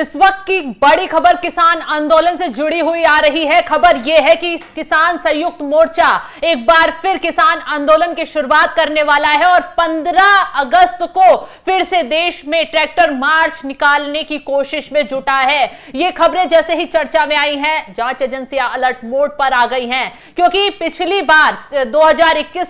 इस वक्त की बड़ी खबर किसान आंदोलन से जुड़ी हुई आ रही है खबर यह है कि किसान संयुक्त मोर्चा एक बार फिर किसान आंदोलन की शुरुआत करने वाला है और 15 अगस्त को फिर से देश में ट्रैक्टर मार्च निकालने की कोशिश में जुटा है ये खबरें जैसे ही चर्चा में आई हैं जांच एजेंसियां अलर्ट मोड पर आ गई हैं क्योंकि पिछली बार दो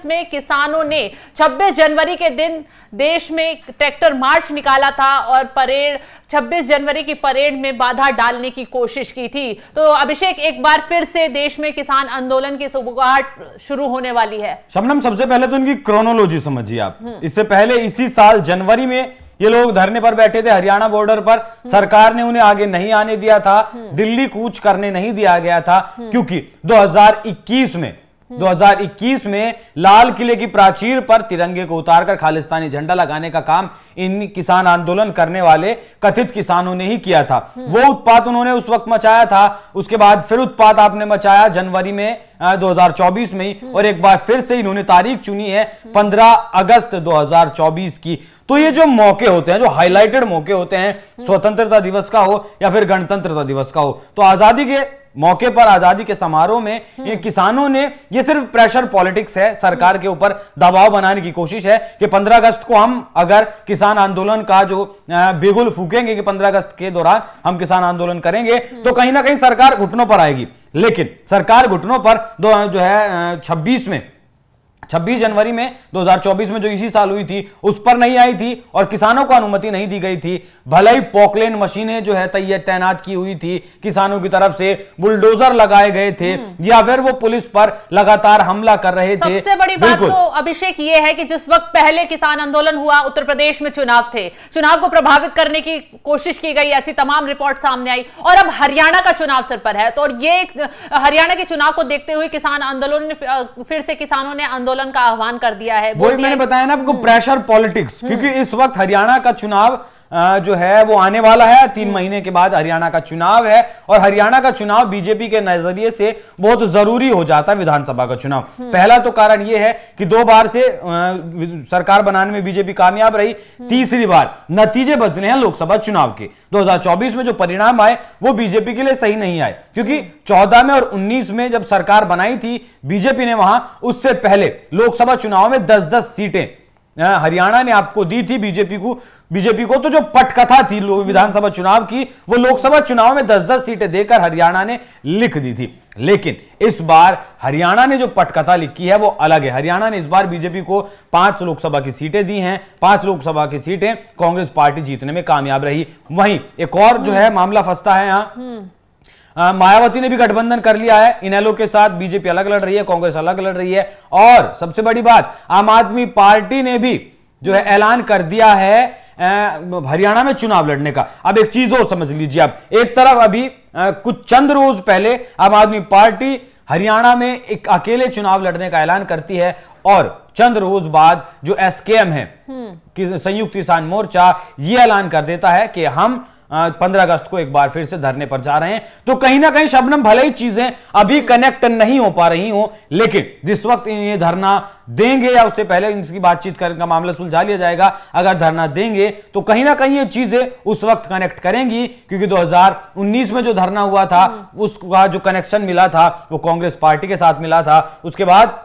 में किसानों ने छब्बीस जनवरी के दिन देश में ट्रैक्टर मार्च निकाला था और परेड 26 जनवरी की परेड में बाधा डालने की कोशिश की थी तो अभिषेक एक बार फिर से देश में किसान आंदोलन की सुगुगाहट शुरू होने वाली है शबनम सबसे पहले तो इनकी क्रोनोलॉजी समझिए आप इससे पहले इसी साल जनवरी में ये लोग धरने पर बैठे थे हरियाणा बॉर्डर पर सरकार ने उन्हें आगे नहीं आने दिया था दिल्ली कूच करने नहीं दिया गया था क्योंकि 2021 में 2021 में लाल किले की प्राचीर पर तिरंगे को उतारकर खालिस्तानी झंडा लगाने का काम इन किसान आंदोलन करने वाले कथित किसानों ने ही किया था वो उत्पात उन्होंने उस वक्त मचाया था उसके बाद फिर उत्पात आपने मचाया जनवरी में 2024 में ही हम्म। और एक बार फिर से इन्होंने तारीख चुनी है 15 अगस्त 2024 की तो ये जो मौके होते हैं जो हाईलाइटेड मौके होते हैं हम्म। स्वतंत्रता दिवस का हो या फिर गणतंत्रता दिवस का हो तो आजादी के मौके पर आजादी के समारोह में हम्म। किसानों ने ये सिर्फ प्रेशर पॉलिटिक्स है सरकार के ऊपर दबाव बनाने की कोशिश है कि 15 अगस्त को हम अगर किसान आंदोलन का जो बिगुल फूकेंगे कि 15 अगस्त के दौरान हम किसान आंदोलन करेंगे तो हम्म। कहीं ना कहीं सरकार घुटनों पर आएगी लेकिन सरकार घुटनों पर दो जो है छब्बीस में 26 जनवरी में 2024 में जो इसी साल हुई थी उस पर नहीं आई थी और किसानों को अनुमति नहीं दी गई थी भले ही पोकलेन मशीनें जो है तैनात की हुई थी किसानों की तरफ से बुलडोजर लगाए गए थे हम्म। या फिर वो पुलिस पर लगातार हमला कर रहे थे सबसे बड़ी बात तो अभिषेक ये है कि जिस वक्त पहले किसान आंदोलन हुआ उत्तर प्रदेश में चुनाव थे चुनाव को प्रभावित करने की कोशिश की गई ऐसी तमाम रिपोर्ट सामने आई और अब हरियाणा का चुनाव सर पर है तो ये हरियाणा के चुनाव को देखते हुए किसान आंदोलन फिर से किसानों ने आंदोलन आंदोलन का आह्वान कर दिया है वही मैंने बताया ना आपको प्रेशर हम्म। पॉलिटिक्स क्योंकि हम्म। इस वक्त हरियाणा का चुनाव जो है वो आने वाला है तीन हम्म। महीने के बाद हरियाणा का चुनाव है और हरियाणा का चुनाव बीजेपी के नजरिए से बहुत जरूरी हो जाता है विधानसभा का चुनाव हम्म। पहला तो कारण यह है कि दो बार से सरकार बनाने में बीजेपी कामयाब रही हम्म। तीसरी बार नतीजे बदले हैं लोकसभा चुनाव के 2024 में जो परिणाम आए वो बीजेपी के लिए सही नहीं आए क्योंकि 14 में और 19 में जब सरकार बनाई थी बीजेपी ने वहां उससे पहले लोकसभा चुनाव में 10-10 सीटें हरियाणा ने आपको दी थी बीजेपी को बीजेपी को तो जो पटकथा थी विधानसभा चुनाव की वो लोकसभा चुनाव में दस दस सीटें देकर हरियाणा ने लिख दी थी लेकिन इस बार हरियाणा ने जो पटकथा लिखी है वो अलग है हरियाणा ने इस बार बीजेपी को पांच लोकसभा की सीटें दी हैं पांच लोकसभा की सीटें कांग्रेस पार्टी जीतने में कामयाब रही वहीं एक और जो है मामला फंसता है यहां हम्म। मायावती ने भी गठबंधन कर लिया है इनेलो के साथ बीजेपी अलग लड़ रही है कांग्रेस अलग लड़ रही है और सबसे बड़ी बात आम आदमी पार्टी ने भी जो है ऐलान कर दिया है हरियाणा में चुनाव लड़ने का अब एक चीज और समझ लीजिए आप एक तरफ अभी आ, कुछ चंद रोज पहले आम आदमी पार्टी हरियाणा में एक अकेले चुनाव लड़ने का ऐलान करती है और चंद रोज बाद जो एसकेएम है हम्म। संयुक्त किसान मोर्चा यह ऐलान कर देता है कि हम पंद्रह अगस्त को एक बार फिर से धरने पर जा रहे हैं तो कहीं ना कहीं शबनम भले ही चीजें अभी कनेक्ट नहीं हो पा रही हो लेकिन जिस वक्त ये धरना देंगे या उससे पहले इनकी बातचीत करने का मामला सुलझा लिया जाएगा अगर धरना देंगे तो कहीं ना कहीं ये चीजें उस वक्त कनेक्ट करेंगी क्योंकि 2019 में जो धरना हुआ था हम्म। उसका जो कनेक्शन मिला था वो कांग्रेस पार्टी के साथ मिला था उसके बाद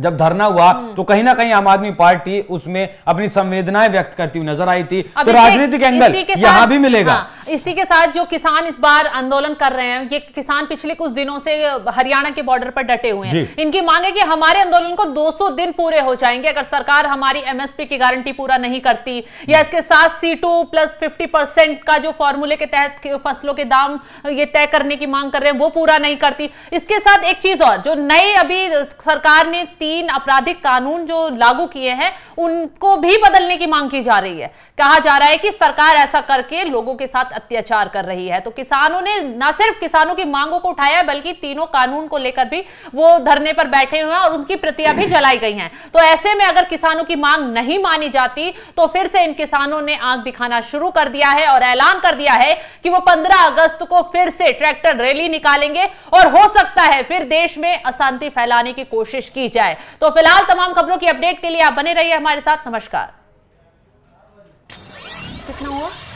जब धरना हुआ हम्म। तो कहीं ना कहीं आम आदमी पार्टी उसमें अपनी संवेदनाएं व्यक्त करती हुई नजर आई थी तो राजनीतिक एंगल यहां भी मिलेगा हाँ, इसी के साथ जो किसान इस बार आंदोलन कर रहे हैं ये किसान पिछले कुछ दिनों से हरियाणा के बॉर्डर पर डटे हुए हैं इनकी मांग है कि हमारे आंदोलन को 200 दिन पूरे हो जाएंगे अगर सरकार हमारी एमएसपी की गारंटी पूरा नहीं करती या इसके साथ C two plus fifty percent का जो फॉर्मूले के तहत फसलों के दाम ये तय करने की मांग कर रहे हैं वो पूरा नहीं करती इसके साथ एक चीज और जो नई अभी सरकार ने तीन आपराधिक कानून जो लागू किए हैं उनको भी बदलने की मांग की जा रही है कहा जा रहा है कि सरकार ऐसा करके लोगों के साथ अत्याचार कर रही है तो किसानों ने न सिर्फ किसानों की मांगों को उठाया बल्कि तीनों कानून को लेकर भी वो धरने पर बैठे हुए हैं और उनकी प्रतियां भी जलाई गई हैं तो ऐसे में अगर किसानों की मांग नहीं मानी जाती तो फिर से इन किसानों ने आंख दिखाना शुरू कर दिया है और ऐलान कर दिया है कि वो पंद्रह अगस्त को फिर से ट्रैक्टर रैली निकालेंगे और हो सकता है फिर देश में अशांति फैलाने की कोशिश की जाए जाए तो फिलहाल तमाम खबरों की अपडेट के लिए आप बने रहिए हमारे साथ नमस्कार कितना हुआ